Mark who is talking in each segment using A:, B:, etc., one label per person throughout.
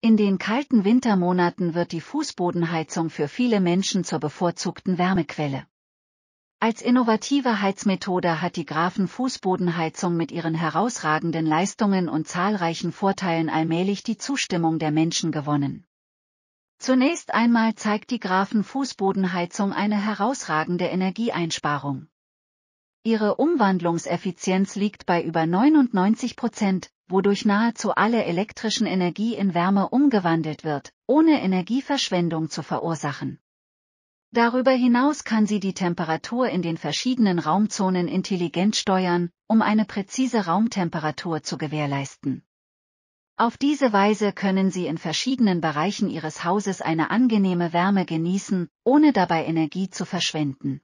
A: In den kalten Wintermonaten wird die Fußbodenheizung für viele Menschen zur bevorzugten Wärmequelle. Als innovative Heizmethode hat die Grafen Fußbodenheizung mit ihren herausragenden Leistungen und zahlreichen Vorteilen allmählich die Zustimmung der Menschen gewonnen. Zunächst einmal zeigt die Grafen Fußbodenheizung eine herausragende Energieeinsparung. Ihre Umwandlungseffizienz liegt bei über 99 Prozent, wodurch nahezu alle elektrischen Energie in Wärme umgewandelt wird, ohne Energieverschwendung zu verursachen. Darüber hinaus kann sie die Temperatur in den verschiedenen Raumzonen intelligent steuern, um eine präzise Raumtemperatur zu gewährleisten. Auf diese Weise können Sie in verschiedenen Bereichen Ihres Hauses eine angenehme Wärme genießen, ohne dabei Energie zu verschwenden.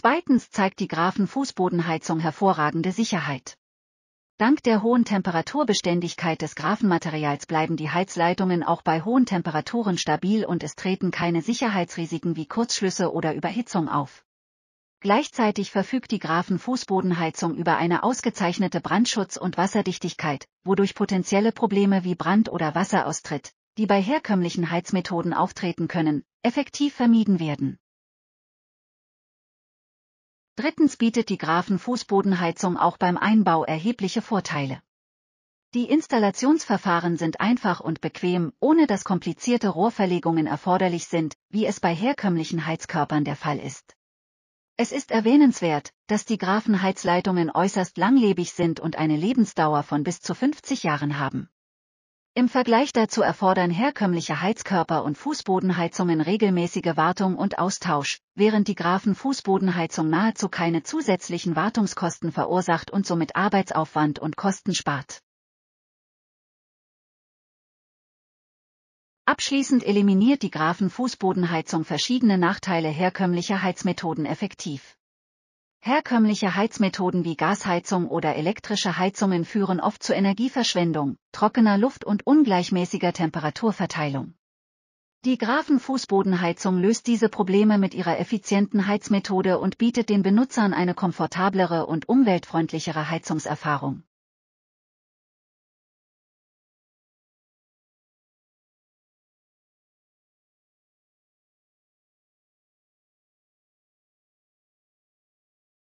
A: Zweitens zeigt die graphen hervorragende Sicherheit. Dank der hohen Temperaturbeständigkeit des Graphenmaterials bleiben die Heizleitungen auch bei hohen Temperaturen stabil und es treten keine Sicherheitsrisiken wie Kurzschlüsse oder Überhitzung auf. Gleichzeitig verfügt die graphen über eine ausgezeichnete Brandschutz- und Wasserdichtigkeit, wodurch potenzielle Probleme wie Brand oder Wasseraustritt, die bei herkömmlichen Heizmethoden auftreten können, effektiv vermieden werden. Drittens bietet die grafen fußbodenheizung auch beim Einbau erhebliche Vorteile. Die Installationsverfahren sind einfach und bequem, ohne dass komplizierte Rohrverlegungen erforderlich sind, wie es bei herkömmlichen Heizkörpern der Fall ist. Es ist erwähnenswert, dass die Graphenheizleitungen äußerst langlebig sind und eine Lebensdauer von bis zu 50 Jahren haben. Im Vergleich dazu erfordern herkömmliche Heizkörper und Fußbodenheizungen regelmäßige Wartung und Austausch, während die Graphen-Fußbodenheizung nahezu keine zusätzlichen Wartungskosten verursacht und somit Arbeitsaufwand und Kosten spart. Abschließend eliminiert die Graphen-Fußbodenheizung verschiedene Nachteile herkömmlicher Heizmethoden effektiv. Herkömmliche Heizmethoden wie Gasheizung oder elektrische Heizungen führen oft zu Energieverschwendung, trockener Luft und ungleichmäßiger Temperaturverteilung. Die Grafenfußbodenheizung löst diese Probleme mit ihrer effizienten Heizmethode und bietet den Benutzern eine komfortablere und umweltfreundlichere Heizungserfahrung.